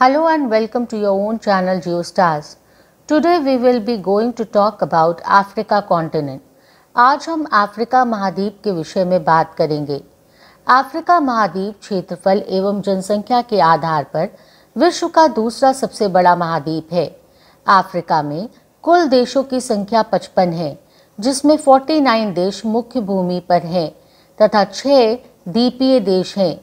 Hello and welcome to your own channel GeoStars. Today we will be going to talk about Africa continent. आज हम Africa महाद्वीप के विषय में बात करेंगे अफ्रीका महाद्वीप क्षेत्रफल एवं जनसंख्या के आधार पर विश्व का दूसरा सबसे बड़ा महाद्वीप है अफ्रीका में कुल देशों की संख्या पचपन है जिसमें 49 देश मुख्य भूमि पर हैं तथा छः द्वीपीय देश हैं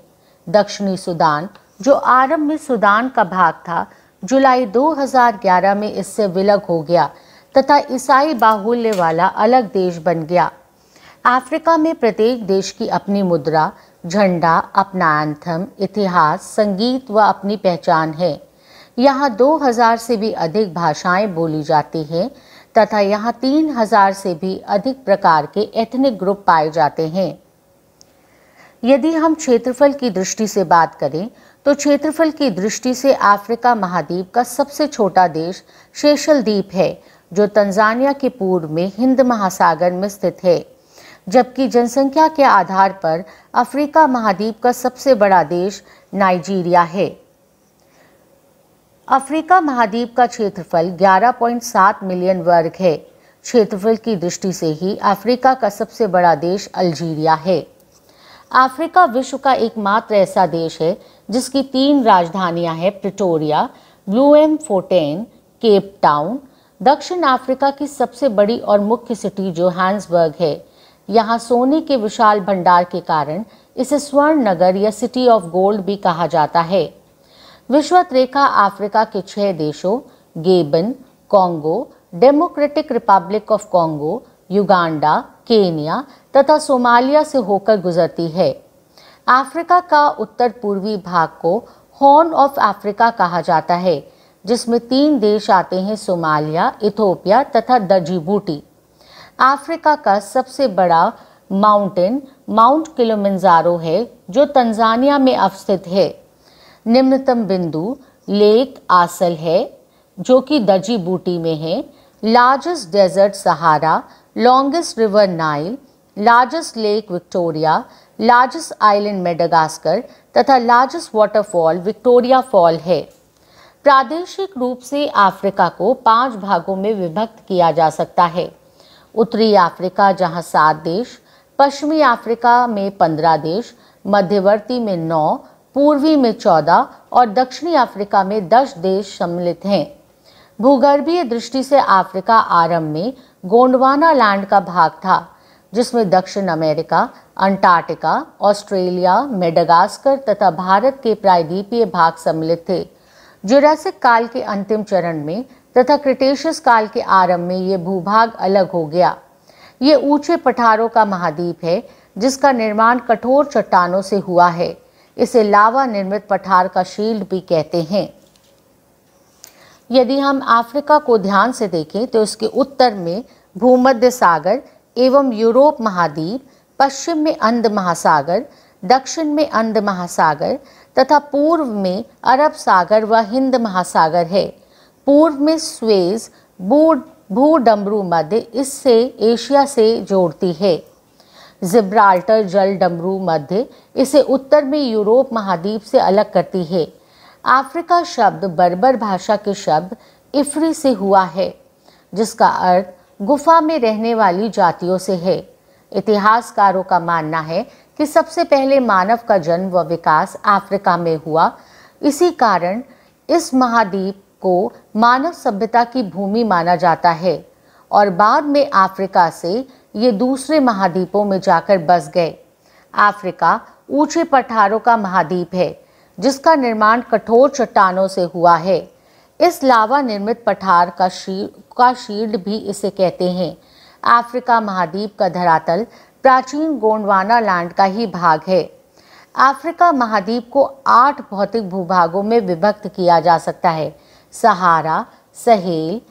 दक्षिणी सुदान जो आरब में सुदान का भाग था जुलाई 2011 में इससे विलग हो गया तथा ईसाई बाहुल्य वाला अलग देश बन गया अफ्रीका में प्रत्येक देश की अपनी मुद्रा झंडा अपना एंथम इतिहास संगीत व अपनी पहचान है यहाँ 2000 से भी अधिक भाषाएं बोली जाती हैं तथा यहाँ 3000 से भी अधिक प्रकार के एथनिक ग्रुप पाए जाते हैं यदि हम क्षेत्रफल की दृष्टि से बात करें तो क्षेत्रफल की दृष्टि से अफ्रीका महाद्वीप का सबसे छोटा देश शेषल द्वीप है जो तंजानिया के पूर्व में हिंद महासागर में स्थित है जबकि जनसंख्या के आधार पर अफ्रीका महाद्वीप का सबसे बड़ा देश नाइजीरिया है अफ्रीका महाद्वीप का क्षेत्रफल 11.7 मिलियन वर्ग है क्षेत्रफल की दृष्टि से ही अफ्रीका का सबसे बड़ा देश अल्जीरिया है अफ्रीका विश्व का एकमात्र ऐसा देश है जिसकी तीन राजधानियां हैं Pretoria Bloemfontein Cape Town दक्षिण अफ्रीका की सबसे बड़ी और मुख्य सिटी जोहान्सबर्ग है यहाँ सोने के विशाल भंडार के कारण इसे स्वर्ण नगर या सिटी ऑफ गोल्ड भी कहा जाता है विश्वत रेखा अफ्रीका के छह देशों Gabon Congo Democratic Republic of Congo Uganda Kenya तथा सोमालिया से होकर गुजरती है अफ्रीका का उत्तर पूर्वी भाग को हॉर्न ऑफ अफ्रीका कहा जाता है जिसमें तीन देश आते हैं सोमालिया इथोपिया तथा दजीबूटी अफ्रीका का सबसे बड़ा माउंटेन माउंट किलोमंजारो है जो तंजानिया में अवस्थित है निम्नतम बिंदु लेक आसल है जो कि बूटी में है largest desert Sahara longest river Nile, largest lake Victoria, largest island Madagascar तथा largest waterfall विक्टोरिया फॉल है प्रादेशिक रूप से अफ्रीका को पांच भागों में विभक्त किया जा सकता है उत्तरी अफ्रीका जहां सात देश पश्चिमी अफ्रीका में पंद्रह देश मध्यवर्ती में नौ पूर्वी में चौदह और दक्षिणी अफ्रीका में दस देश सम्मिलित हैं भूगर्भीय दृष्टि से अफ्रीका आरंभ में गोंडवाना लैंड का भाग था जिसमें दक्षिण अमेरिका अंटार्कटिका ऑस्ट्रेलिया मेडागास्कर तथा भारत के प्रायद्वीपीय भाग सम्मिलित थे जुरासिक काल के अंतिम चरण में तथा क्रिटेशियस काल के आरंभ में ये भूभाग अलग हो गया ये ऊंचे पठारों का महाद्वीप है जिसका निर्माण कठोर चट्टानों से हुआ है इसे लावा निर्मित पठार का शील्ड भी कहते हैं यदि हम अफ्रीका को ध्यान से देखें तो इसके उत्तर में भूमध्य सागर एवं यूरोप महाद्वीप पश्चिम में अंध महासागर दक्षिण में अंध महासागर तथा पूर्व में अरब सागर व हिंद महासागर है पूर्व में स्वेज भू भूडमरू मध्य इससे एशिया से जोड़ती है जिब्राल्टर जल डमरू मध्य इसे उत्तर में यूरोप महाद्वीप से अलग करती है अफ्रीका शब्द बर्बर भाषा के शब्द इफ्री से हुआ है जिसका अर्थ गुफा में रहने वाली जातियों से है इतिहासकारों का मानना है कि सबसे पहले मानव का जन्म व विकास अफ्रीका में हुआ इसी कारण इस महाद्वीप को मानव सभ्यता की भूमि माना जाता है और बाद में अफ्रीका से ये दूसरे महाद्वीपों में जाकर बस गए अफ्रीका ऊंचे पठारों का महाद्वीप है जिसका निर्माण कठोर चट्टानों से हुआ है इस लावा निर्मित पठार का शी, का शील्ड भी इसे कहते हैं अफ्रीका महाद्वीप का धरातल प्राचीन गोंडवाना लैंड का ही भाग है अफ्रीका महाद्वीप को आठ भौतिक भूभागों में विभक्त किया जा सकता है सहारा सहेल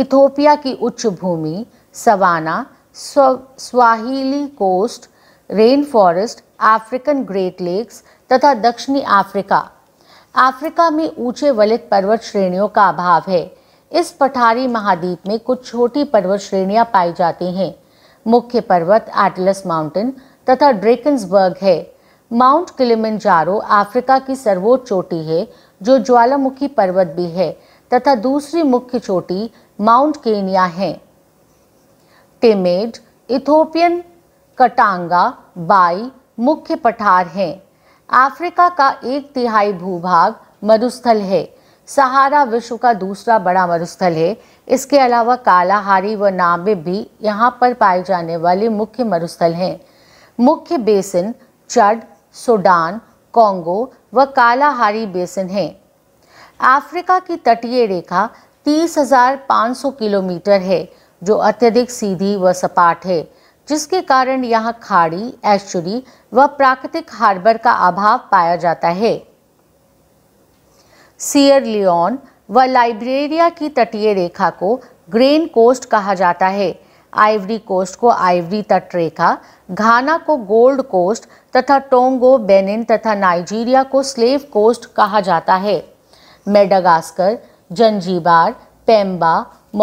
इथोपिया की उच्च भूमि सवाना स्व, Swahili coast rain forest African Great Lakes तथा दक्षिणी अफ्रीका अफ्रीका में ऊंचे वलित पर्वत श्रेणियों का अभाव है इस पठारी महाद्वीप में कुछ छोटी पर्वत श्रेणियां पाई जाती हैं मुख्य पर्वत एटलस माउंटेन तथा ड्रेकन्सबर्ग है माउंट किलिमंजारो अफ्रीका की सर्वोच्च चोटी है जो ज्वालामुखी पर्वत भी है तथा दूसरी मुख्य चोटी माउंट केनिया है टेमेड इथोपियन कटांगा बाई मुख्य पठार हैं अफ्रीका का एक तिहाई भूभाग मरुस्थल है सहारा विश्व का दूसरा बड़ा मरुस्थल है इसके अलावा कालाहारी व नाबे भी यहाँ पर पाए जाने वाले मुख्य मरुस्थल हैं मुख्य बेसिन चड सूडान कॉन्गो व कालाहारी बेसिन है अफ्रीका की तटीय रेखा 30,500 किलोमीटर है जो अत्यधिक सीधी व सपाट है जिसके कारण यहाँ खाड़ी एश्चुरी व प्राकृतिक हार्बर का अभाव पाया जाता है सियर लियोन व लाइब्रेरिया की तटीय रेखा को ग्रेन कोस्ट कहा जाता है आइवरी कोस्ट को आइवरी तट रेखा घाना को गोल्ड कोस्ट तथा टोंगो बेनिन तथा नाइजीरिया को स्लेव कोस्ट कहा जाता है Madagascar Zanzibar Pemba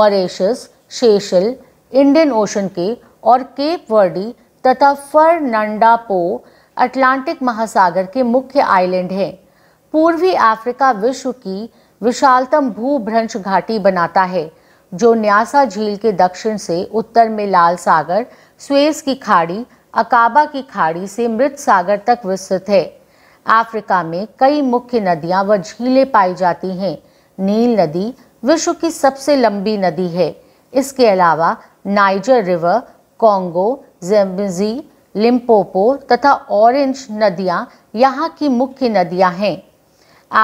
Mauritius Seychelles Indian Ocean के और केप वर्डी तथा नंडापो अटलांटिक महासागर के मुख्य आइलैंड हैं पूर्वी अफ्रीका विश्व की विशालतम भूभ्रंश घाटी बनाता है जो न्यासा झील के दक्षिण से उत्तर में लाल सागर स्वेस की खाड़ी अकाबा की खाड़ी से मृत सागर तक विस्तृत है अफ्रीका में कई मुख्य नदियां व झीलें पाई जाती हैं नील नदी विश्व की सबसे लंबी नदी है इसके अलावा Niger river Congo Zambezi Limpopo तथा ऑरेंज नदियां यहाँ की मुख्य नदियां हैं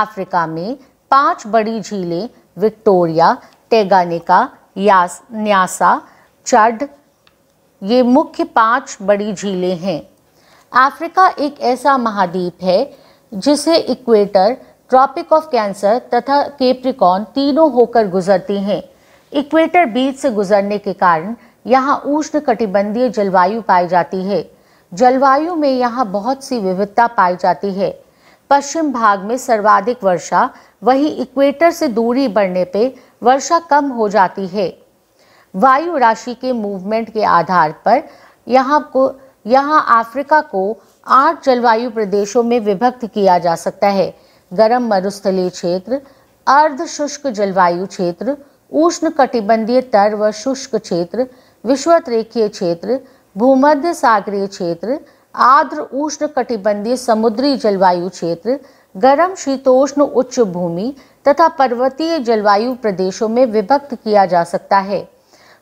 अफ्रीका में पांच बड़ी झीलें विक्टोरिया टेगानिका यास न्यासा चड ये मुख्य पांच बड़ी झीलें हैं अफ्रीका एक ऐसा महाद्वीप है जिसे इक्वेटर ट्रॉपिक ऑफ कैंसर तथा केप्रिकॉन तीनों होकर गुजरती हैं इक्वेटर बीच से गुजरने के कारण यहाँ उष्ण कटिबंधीय जलवायु पाई जाती है जलवायु में यहाँ बहुत सी विविधता पाई जाती है पश्चिम भाग में सर्वाधिक वर्षा वही इक्वेटर से दूरी बढ़ने पे वर्षा कम हो जाती है वायु राशि के मूवमेंट के आधार पर यहाँ को यहाँ अफ्रीका को आठ जलवायु प्रदेशों में विभक्त किया जा सकता है गर्म मरुस्थलीय क्षेत्र अर्ध शुष्क जलवायु क्षेत्र उष्ण कटिबंधीय तर व शुष्क क्षेत्र विश्व रेखीय क्षेत्र भूमध्य सागरीय क्षेत्र आर्द्र उष्ण कटिबंधीय समुद्री जलवायु क्षेत्र गर्म शीतोष्ण उच्च भूमि तथा पर्वतीय जलवायु प्रदेशों में विभक्त किया जा सकता है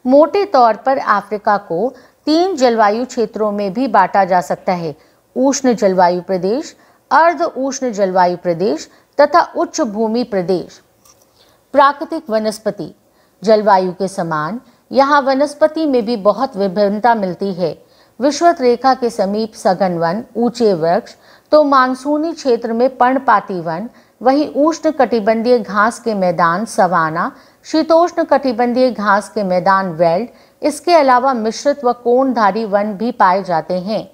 मोटे तौर पर अफ्रीका को तीन जलवायु क्षेत्रों में भी बांटा जा सकता है उष्ण जलवायु प्रदेश अर्ध उष्ण जलवायु प्रदेश तथा उच्च भूमि प्रदेश प्राकृतिक वनस्पति जलवायु के समान यहाँ वनस्पति में भी बहुत विभिन्नता मिलती है विश्वत रेखा के समीप सघन वन ऊंचे वृक्ष तो मानसूनी क्षेत्र में पर्णपाती वन वही उष्ण कटिबंधीय घास के मैदान सवाना शीतोष्ण कटिबंधीय घास के मैदान वेल्ड इसके अलावा मिश्रित व कोणधारी वन भी पाए जाते हैं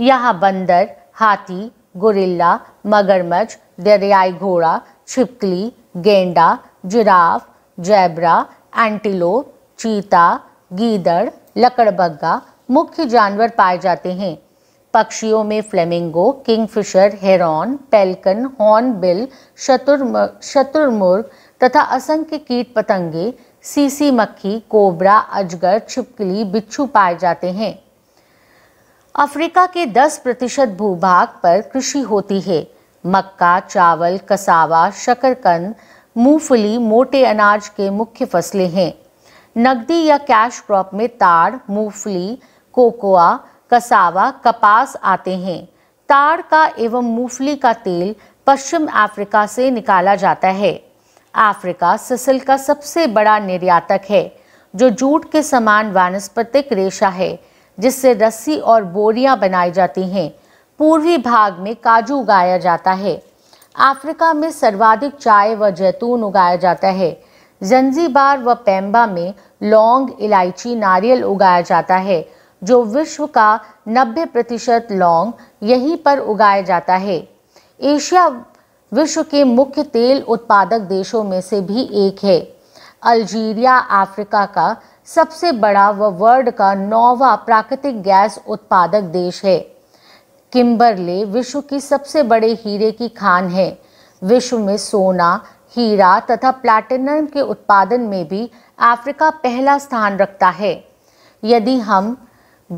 यहाँ बंदर हाथी गुरिल्ला मगरमच्छ दरियाई घोड़ा छिपकली गेंडा जिराफ जैबरा एंटीलो चीता गीदड़ लकड़बग्गा मुख्य जानवर पाए जाते हैं पक्षियों में flamingo kingfisher heron pelican hornbill शतुर्मुर्ग शतुर्मुर्ग तथा असंख्य कीट पतंगे सीसी मक्खी कोबरा अजगर छिपकली बिच्छू पाए जाते हैं अफ्रीका के 10 प्रतिशत भूभाग पर कृषि होती है मक्का चावल कसावा शकरकंद मूंगफली मोटे अनाज के मुख्य फसलें हैं नकदी या कैश क्रॉप में ताड़ मूंगफली कोकोआ कसावा कपास आते हैं ताड़ का एवं मूंगफली का तेल पश्चिम अफ्रीका से निकाला जाता है अफ्रीका ससल का सबसे बड़ा निर्यातक है जो जूट के समान वानस्पतिक रेशा है जिससे रस्सी और बोरियां बनाई जाती हैं पूर्वी भाग में काजू उगाया जाता है अफ्रीका में सर्वाधिक चाय व जैतून उगाया जाता है जंजीबार व पेम्बा में लौंग इलायची नारियल उगाया जाता है जो विश्व का 90 प्रतिशत लौंग यहीं पर उगाया जाता है एशिया विश्व के मुख्य तेल उत्पादक देशों में से भी एक है अल्जीरिया अफ्रीका का सबसे बड़ा व वर्ल्ड का नौवा प्राकृतिक गैस उत्पादक देश है किम्बरले विश्व की सबसे बड़े हीरे की खान है विश्व में सोना हीरा तथा प्लैटिनम के उत्पादन में भी अफ्रीका पहला स्थान रखता है यदि हम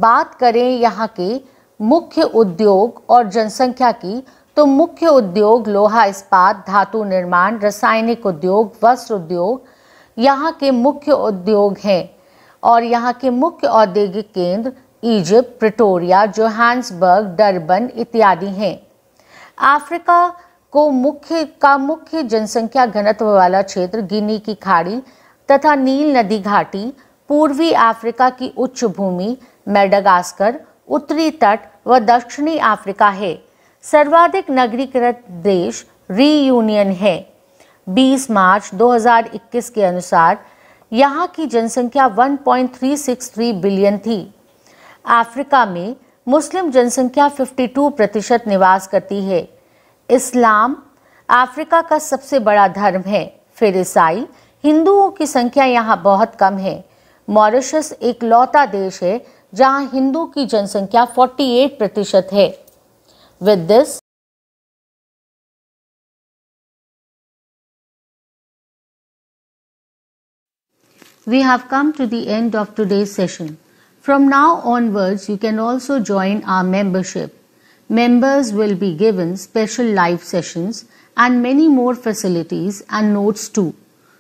बात करें यहाँ के मुख्य उद्योग और जनसंख्या की तो मुख्य उद्योग लोहा इस्पात धातु निर्माण रासायनिक उद्योग वस्त्र उद्योग यहाँ के मुख्य उद्योग हैं और यहाँ के मुख्य औद्योगिक केंद्र इजिप्ट प्रिटोरिया जोहान्सबर्ग डरबन इत्यादि हैं अफ्रीका को मुख्य का मुख्य जनसंख्या घनत्व वाला क्षेत्र गिनी की खाड़ी तथा नील नदी घाटी पूर्वी अफ्रीका की उच्च भूमि मेडागास्कर उत्तरी तट व दक्षिणी अफ्रीका है सर्वाधिक नगरीकृत देश रीयूनियन है 20 मार्च 2021 के अनुसार यहाँ की जनसंख्या 1.363 बिलियन थी अफ्रीका में मुस्लिम जनसंख्या 52 प्रतिशत निवास करती है इस्लाम अफ्रीका का सबसे बड़ा धर्म है फिर ईसाई हिंदुओं की संख्या यहाँ बहुत कम है मॉरिशस एक लौता देश है जहाँ हिंदू की जनसंख्या 48 प्रतिशत है with this We have come to the end of today's session. From now onwards, you can also join our membership. Members will be given special live sessions and many more facilities and notes too.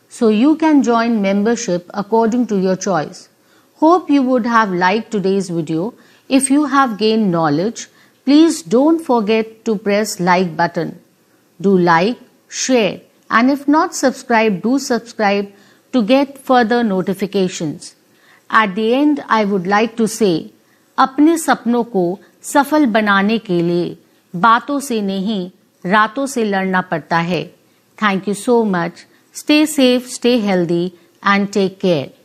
So you can join membership according to your choice. Hope you would have liked today's video. If you have gained knowledge, please don't forget to press like button. Do like, share and if not subscribe, do subscribe to get further notifications. At the end, I would like to say, अपने सपनों को सफल बनाने के लिए बातों से नहीं रातों से लड़ना पड़ता है thank you so much stay safe stay healthy and take care